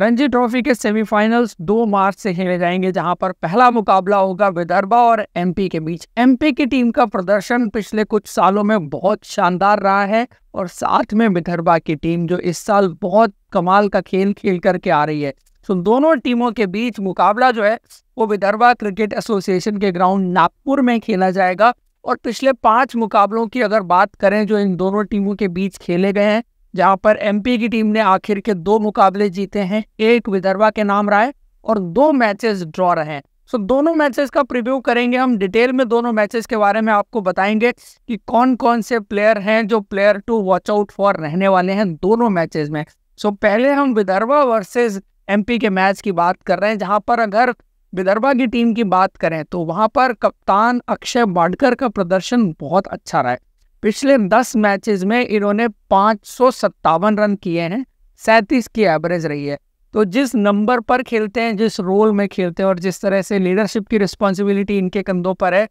Ranji trophy के semifinals 2 मार्च से खेले जाएंगे जहां पर पहला मुकाबला होगा विदर्भा और एमपी के बीच एमपी की टीम का प्रदर्शन पिछले कुछ सालों में बहुत शानदार रहा है और साथ में विदर्भा की टीम जो इस साल बहुत कमाल का खेल खेल करके आ रही है तो दोनों टीमों के बीच मुकाबला जो है वो विदर्भा क्रिकेट एसोसिएशन के ग्राउंड नागपुर में खेला जाएगा और पिछले पांच मुकाबलों की अगर बात करें जो इन दोनों टीमों के बीच खेले गए हैं जहां पर एमपी की टीम ने आखिर के दो मुकाबले जीते हैं एक विदर्भा के नाम रहा है और दो मैचेस ड्रॉ रहे हैं सो दोनों मैचेस का प्रिव्यू करेंगे हम डिटेल में दोनों मैचेस के बारे में आपको बताएंगे कि कौन कौन से प्लेयर हैं जो player to watch out for रहने वाले हैं दोनों मैचेस में सो पहले हम विदर्भा वर्सेस एमपी के मैच की बात कर रहे हैं जहां पर अगर विदर्भा की टीम की बात करें तो वहां पर कप्तान अक्षय बाडकर का प्रदर्शन बहुत अच्छा रहा है पिछले दस मैचेस में इन्होंने पाँच रन किए हैं सैंतीस की एवरेज रही है तो जिस नंबर पर खेलते हैं जिस रोल में खेलते हैं और जिस तरह से लीडरशिप की रिस्पॉन्सिबिलिटी इनके कंधों पर है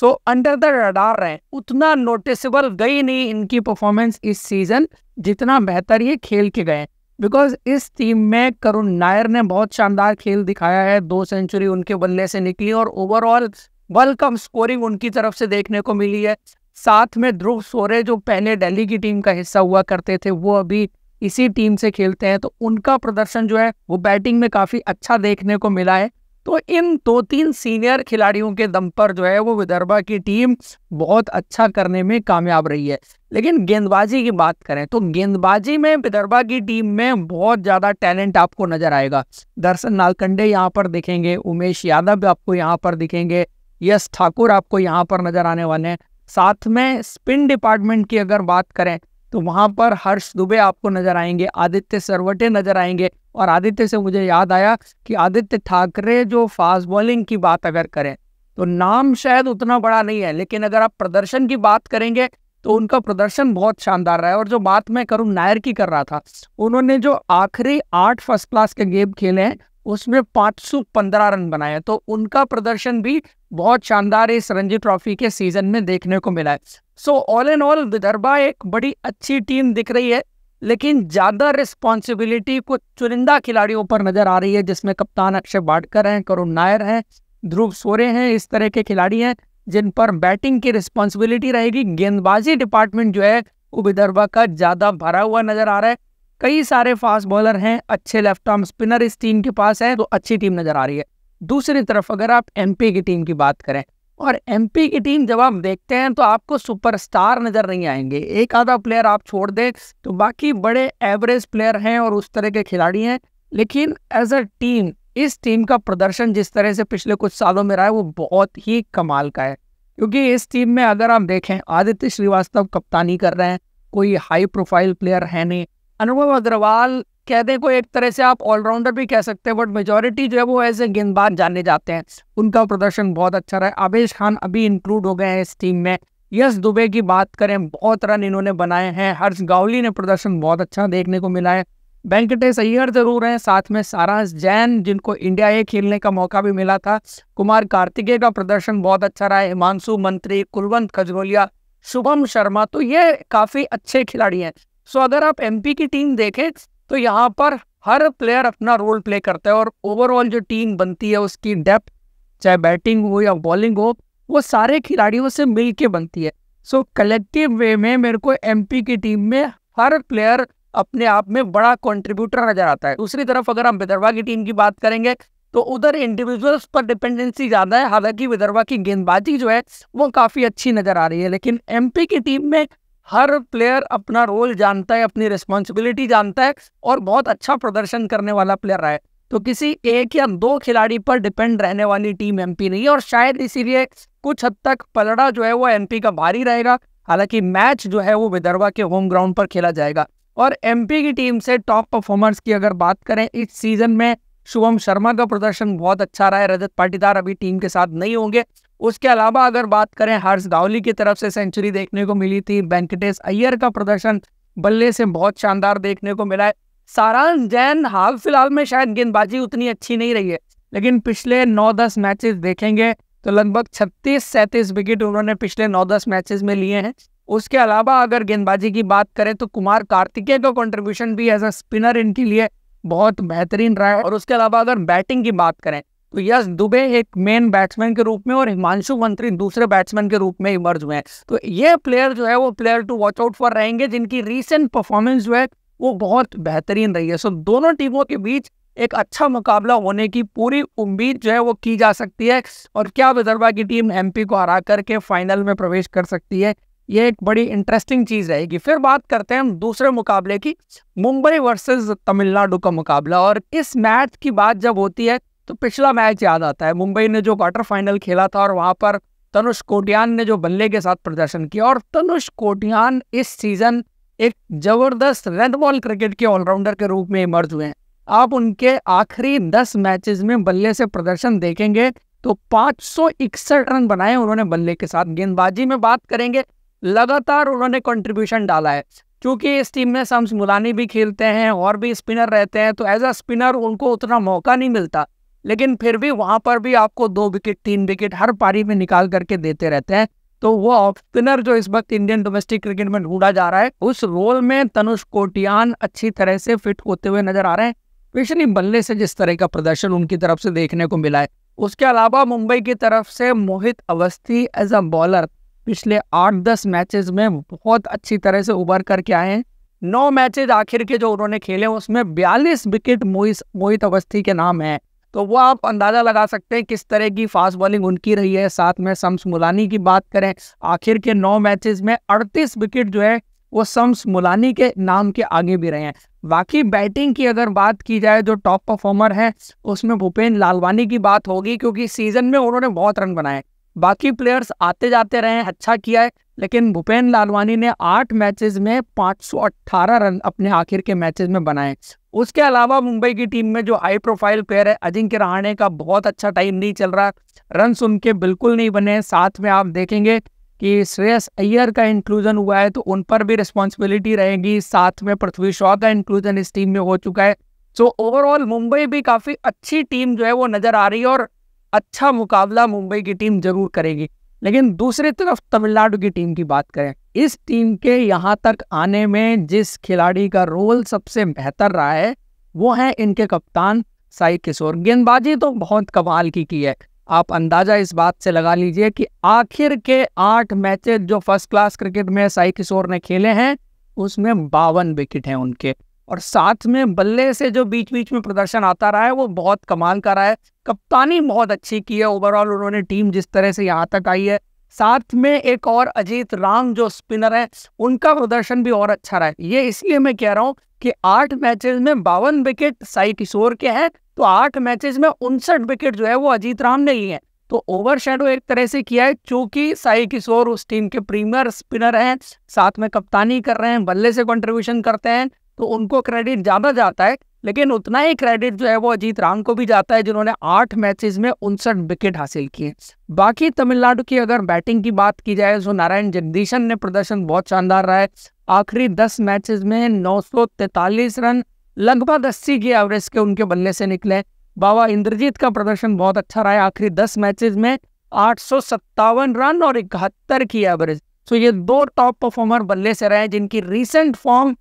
सो अंडर द रडार रहे उतना नोटिसेबल गई नहीं इनकी परफॉर्मेंस इस सीजन जितना बेहतर ये खेल के गए बिकॉज इस टीम में करुण नायर ने बहुत शानदार खेल दिखाया है दो सेंचुरी उनके बल्ले से निकली और ओवरऑल वेलकम स्कोरिंग उनकी तरफ से देखने को मिली है साथ में ध्रुव सोरे जो पहले दिल्ली की टीम का हिस्सा हुआ करते थे वो अभी इसी टीम से खेलते हैं तो उनका प्रदर्शन जो है वो बैटिंग में काफ़ी अच्छा देखने को मिला है तो इन दो तीन सीनियर खिलाड़ियों के दम पर जो है वो विदर्भा की टीम बहुत अच्छा करने में कामयाब रही है लेकिन गेंदबाजी की बात करें तो गेंदबाजी में विदर्भा की टीम में बहुत ज़्यादा टैलेंट आपको नज़र आएगा दर्शन नालकंडे यहाँ पर दिखेंगे उमेश यादव आपको यहाँ पर दिखेंगे यश ठाकुर आपको यहाँ पर नज़र आने वाले हैं साथ में स्पिन डिपार्टमेंट की अगर बात करें तो वहां पर हर्ष दुबे आपको नजर आएंगे आदित्य सरवटे नजर आएंगे और आदित्य से मुझे याद आया कि आदित्य ठाकरे जो फास्ट बॉलिंग की बात अगर करें तो नाम शायद उतना बड़ा नहीं है लेकिन अगर आप प्रदर्शन की बात करेंगे तो उनका प्रदर्शन बहुत शानदार रहा है और जो बात मैं करूं नायर की कर रहा था उन्होंने जो आखिरी आठ फर्स्ट क्लास के गेम खेले हैं उसमें 515 रन बनाए तो उनका प्रदर्शन भी बहुत शानदार इस रणजी ट्रॉफी के सीजन में देखने को मिला है so all and all Vidarbha एक बड़ी अच्छी टीम दिख रही है लेकिन ज़्यादा रिस्पॉन्सिबिलिटी कुछ चुनिंदा खिलाड़ियों पर नज़र आ रही है जिसमें कप्तान अक्षय बाडकर हैं करुण नायर हैं ध्रुव सोरे हैं इस तरह के खिलाड़ी हैं जिन पर बैटिंग की रिस्पॉन्सिबिलिटी रहेगी गेंदबाजी डिपार्टमेंट जो है वो विदर्भा का ज़्यादा भरा हुआ नज़र आ रहा है कई सारे फास्ट बॉलर हैं अच्छे लेफ्ट आर्म स्पिनर इस टीम के पास है तो अच्छी टीम नज़र आ रही है दूसरी तरफ अगर आप एमपी की टीम की बात करें और एमपी की टीम जब आप देखते हैं तो आपको सुपरस्टार नज़र नहीं आएंगे एक आधा प्लेयर आप छोड़ दें तो बाकी बड़े एवरेज प्लेयर हैं और उस तरह के खिलाड़ी हैं लेकिन एज अ टीम इस टीम का प्रदर्शन जिस तरह से पिछले कुछ सालों में रहा है वो बहुत ही कमाल का है क्योंकि इस टीम में अगर आप देखें आदित्य श्रीवास्तव कप्तानी कर रहे हैं कोई हाई प्रोफाइल प्लेयर है नहीं अनुभव अग्रवाल कहते हैं कोई एक तरह से आप ऑलराउंडर भी कह सकते हैं बट मेजोरिटी जो है वो ऐसे गेंदबाज जाने जाते हैं उनका प्रदर्शन बहुत अच्छा रहा आवेश खान अभी इंक्लूड हो गए हैं इस टीम में यश दुबे की बात करें बहुत रन इन्होंने बनाए हैं हर्ष गावली ने प्रदर्शन बहुत अच्छा देखने को मिला है वेंकटेश अय्यर जरूर हैं साथ में सारांश जैन जिनको इंडिया ए खेलने का मौका भी मिला था कुमार कार्तिकेय का प्रदर्शन बहुत अच्छा रहा है हिमांशु मंत्री कुलवंत खजगोलिया शुभम शर्मा तो ये काफ़ी अच्छे खिलाड़ी हैं सो अगर आप एमपी की टीम देखें तो यहाँ पर हर प्लेयर अपना रोल प्ले करता है और ओवरऑल जो टीम बनती है उसकी डेप्थ चाहे बैटिंग हो या बॉलिंग हो वो सारे खिलाड़ियों से मिल के बनती है सो कलेक्टिव वे में मेरे को एमपी की टीम में हर प्लेयर अपने आप में बड़ा कंट्रीब्यूटर नजर आता है दूसरी तरफ अगर हम विदर्भा की टीम की बात करेंगे तो उधर इंडिविजुअल्स पर डिपेंडेंसी ज़्यादा है हालांकि विदर्भा की गेंदबाजी जो है वो काफ़ी अच्छी नज़र आ रही है लेकिन एमपी की टीम में हर प्लेयर अपना रोल जानता है अपनी रिस्पॉन्सिबिलिटी जानता है और बहुत अच्छा प्रदर्शन करने वाला प्लेयर रहा है तो किसी एक या दो खिलाड़ी पर डिपेंड रहने वाली टीम एम नहीं है और शायद इसीलिए कुछ हद तक पलड़ा जो है वो एम का भारी रहेगा हालांकि मैच जो है वो विदर्भा के होम ग्राउंड पर खेला जाएगा और एमपी की टीम से टॉप परफॉर्मर्स की अगर बात करें इस सीजन में शुभम शर्मा का प्रदर्शन बहुत अच्छा रहा है रजत पाटीदार अभी टीम के साथ नहीं होंगे उसके अलावा अगर बात करें हर्ष गावली की तरफ से सेंचुरी देखने को मिली थी वेंकटेश अय्यर का प्रदर्शन बल्ले से बहुत शानदार देखने को मिला है सारांश जैन हाल फिलहाल में शायद गेंदबाजी उतनी अच्छी नहीं रही है लेकिन पिछले नौ दस मैचेस देखेंगे तो लगभग छत्तीस सैंतीस विकेट उन्होंने पिछले नौ दस मैचेस में लिए हैं उसके अलावा अगर गेंदबाजी की बात करें तो कुमार कार्तिकेय का कॉन्ट्रीब्यूशन भी एज अ स्पिनर इनके लिए बहुत बेहतरीन रहा है और उसके अलावा अगर बैटिंग की बात करें तो यस दुबे एक मेन बैट्समैन के रूप में और हिमांशु मंत्री दूसरे बैट्समैन के रूप में इमर्ज हुए हैं तो ये प्लेयर जो है वो player to watch out for रहेंगे जिनकी रीसेंट परफॉर्मेंस जो है वो बहुत बेहतरीन रही है सो दोनों टीमों के बीच एक अच्छा मुकाबला होने की पूरी उम्मीद जो है वो की जा सकती है और क्या विदर्भा की टीम एमपी को हरा करके फाइनल में प्रवेश कर सकती है ये एक बड़ी इंटरेस्टिंग चीज़ रहेगी फिर बात करते हैं हम दूसरे मुकाबले की मुंबई वर्सेस तमिलनाडु का मुकाबला और इस मैच की बात जब होती है तो पिछला मैच याद आता है मुंबई ने जो क्वार्टर फाइनल खेला था और वहाँ पर तनुष कोटियान ने जो बल्ले के साथ प्रदर्शन किया और तनुष कोटियान इस सीजन एक जबरदस्त रेड बॉल क्रिकेट के ऑलराउंडर के रूप में इमर्ज हुए हैं आप उनके आखिरी दस मैचेस में बल्ले से प्रदर्शन देखेंगे तो इकसठ रन बनाए उन्होंने बल्ले के साथ गेंदबाजी में बात करेंगे लगातार उन्होंने कंट्रीब्यूशन डाला है क्योंकि इस टीम में सम्स मुलानी भी खेलते हैं और भी स्पिनर रहते हैं तो एज अ स्पिनर उनको उतना मौका नहीं मिलता लेकिन फिर भी वहां पर भी आपको दो विकेट तीन विकेट हर पारी में निकाल करके देते रहते हैं तो वो ऑफ स्पिनर जो इस वक्त इंडियन डोमेस्टिक क्रिकेट में ढूंढा जा रहा है उस रोल में तनुष कोटियान अच्छी तरह से फिट होते हुए नजर आ रहे हैं पिछली बल्ले से जिस तरह का प्रदर्शन उनकी तरफ से देखने को मिला है उसके अलावा मुंबई की तरफ से Mohit Awasthi as a bowler पिछले आठ दस मैचेस में बहुत अच्छी तरह से उभर करके आए हैं नौ मैचेज आखिर के जो उन्होंने खेले उसमें बयालीस विकेट मोहित अवस्थी के नाम है तो वह आप अंदाज़ा लगा सकते हैं किस तरह की फास्ट बॉलिंग उनकी रही है साथ में सम्स मुलानी की बात करें आखिर के नौ मैचेस में 38 विकेट जो है वो शम्स मुलानी के नाम के आगे भी रहे हैं बाकी बैटिंग की अगर बात की जाए जो टॉप परफॉर्मर है उसमें भूपेन लालवानी की बात होगी क्योंकि सीजन में उन्होंने बहुत रन बनाए बाकी प्लेयर्स आते जाते रहे अच्छा किया है लेकिन भूपेन लालवानी ने आठ मैचेस में 518 रन अपने आखिर के मैचेस में बनाए उसके अलावा मुंबई की टीम में जो हाई प्रोफाइल प्लेयर है अजिंक्य रहाणे का बहुत अच्छा टाइम नहीं चल रहा रन सुन के बिल्कुल नहीं बने साथ में आप देखेंगे कि श्रेयस अय्यर का इंक्लूजन हुआ है तो उन पर भी रिस्पॉन्सिबिलिटी रहेगी साथ में पृथ्वी शॉ का इंक्लूजन इस टीम में हो चुका है सो ओवरऑल मुंबई भी काफ़ी अच्छी टीम जो है वो नज़र आ रही है और अच्छा मुकाबला मुंबई की टीम जरूर करेगी लेकिन दूसरी तरफ तमिलनाडु की टीम की बात करें इस टीम के यहाँ तक आने में जिस खिलाड़ी का रोल सबसे बेहतर रहा है वो है इनके कप्तान साई किशोर गेंदबाजी तो बहुत कमाल की की है आप अंदाज़ा इस बात से लगा लीजिए कि आखिर के आठ मैचेज जो फर्स्ट क्लास क्रिकेट में साई किशोर ने खेले हैं उसमें बावन विकेट हैं उनके और साथ में बल्ले से जो बीच बीच में प्रदर्शन आता रहा है वो बहुत कमाल का रहा है कप्तानी बहुत अच्छी की है ओवरऑल उन्होंने टीम जिस तरह से यहाँ तक आई है साथ में एक और अजीत राम जो स्पिनर है उनका प्रदर्शन भी और अच्छा रहा है ये इसलिए मैं कह रहा हूँ कि आठ मैचेज में बावन विकेट साई किशोर के हैं तो आठ मैचेज में उनसठ विकेट जो है वो अजीत राम ने लिए हैं तो ओवर शेडो एक तरह से किया है चूंकि साई किशोर उस टीम के प्रीमियर स्पिनर हैं साथ में कप्तानी कर रहे हैं बल्ले से कंट्रीब्यूशन करते हैं तो उनको क्रेडिट ज़्यादा जाता है लेकिन उतना ही क्रेडिट जो है वो अजीत राम को भी जाता है जिन्होंने आठ मैचेस में उनसठ विकेट हासिल किए बाकी तमिलनाडु की अगर बैटिंग की बात की जाए तो नारायण जगदीशन ने प्रदर्शन बहुत शानदार रहा है आखिरी दस मैचेस में नौ रन लगभग अस्सी के एवरेज के उनके बल्ले से निकले बाबा इंद्रजीत का प्रदर्शन बहुत अच्छा रहा है आखिरी दस मैचेज में आठ रन और इकहत्तर की एवरेज तो ये दो टॉप परफॉर्मर बल्ले से रहे हैं जिनकी रिसेंट फॉर्म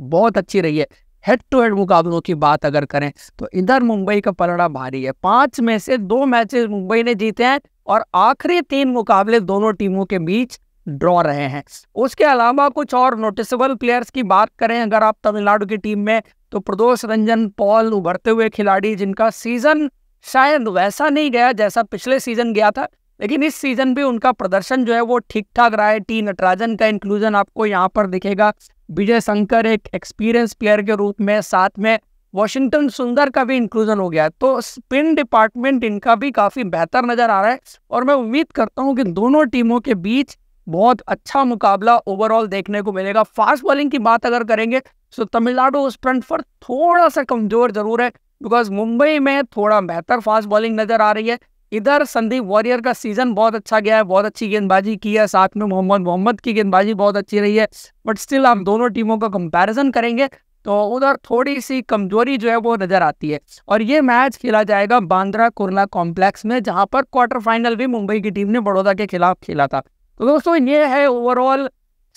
बहुत अच्छी रही है हेड टू हेड मुकाबलों की बात अगर करें तो इधर मुंबई का पलड़ा भारी है पांच में से दो मैचेस मुंबई ने जीते हैं और आखिरी तीन मुकाबले दोनों टीमों के बीच ड्रॉ रहे हैं उसके अलावा कुछ और नोटिसेबल प्लेयर्स की बात करें अगर आप तमिलनाडु की टीम में तो प्रदोष रंजन पॉल उभरते हुए खिलाड़ी जिनका सीजन शायद वैसा नहीं गया जैसा पिछले सीजन गया था लेकिन इस सीजन भी उनका प्रदर्शन जो है वो ठीक ठाक रहा है टी नटराजन का इंक्लूजन आपको यहाँ पर दिखेगा विजय शंकर एक एक्सपीरियंस प्लेयर के रूप में साथ में वॉशिंगटन सुंदर का भी इंक्लूजन हो गया है तो स्पिन डिपार्टमेंट इनका भी काफ़ी बेहतर नज़र आ रहा है और मैं उम्मीद करता हूँ कि दोनों टीमों के बीच बहुत अच्छा मुकाबला ओवरऑल देखने को मिलेगा फास्ट बॉलिंग की बात अगर करेंगे तो तमिलनाडु उस फ्रंट पर थोड़ा सा कमज़ोर ज़रूर है बिकॉज मुंबई में थोड़ा बेहतर फास्ट बॉलिंग नज़र आ रही है इधर संदीप वॉरियर का सीजन बहुत अच्छा गया है बहुत अच्छी गेंदबाजी की है साथ में मोहम्मद मोहम्मद की गेंदबाजी बहुत अच्छी रही है बट स्टिल हम दोनों टीमों का कंपैरिजन करेंगे तो उधर थोड़ी सी कमजोरी जो है वो नज़र आती है और ये मैच खेला जाएगा बांद्रा कुरला कॉम्प्लेक्स में जहाँ पर क्वार्टर फाइनल भी मुंबई की टीम ने बड़ौदा के खिलाफ खेला था तो दोस्तों ये है ओवरऑल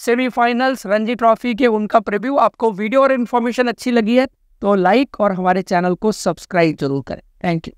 सेमीफाइनल्स रणजी ट्रॉफी के उनका प्रिव्यू आपको वीडियो और इन्फॉर्मेशन अच्छी लगी है तो लाइक और हमारे चैनल को सब्सक्राइब जरूर करें थैंक यू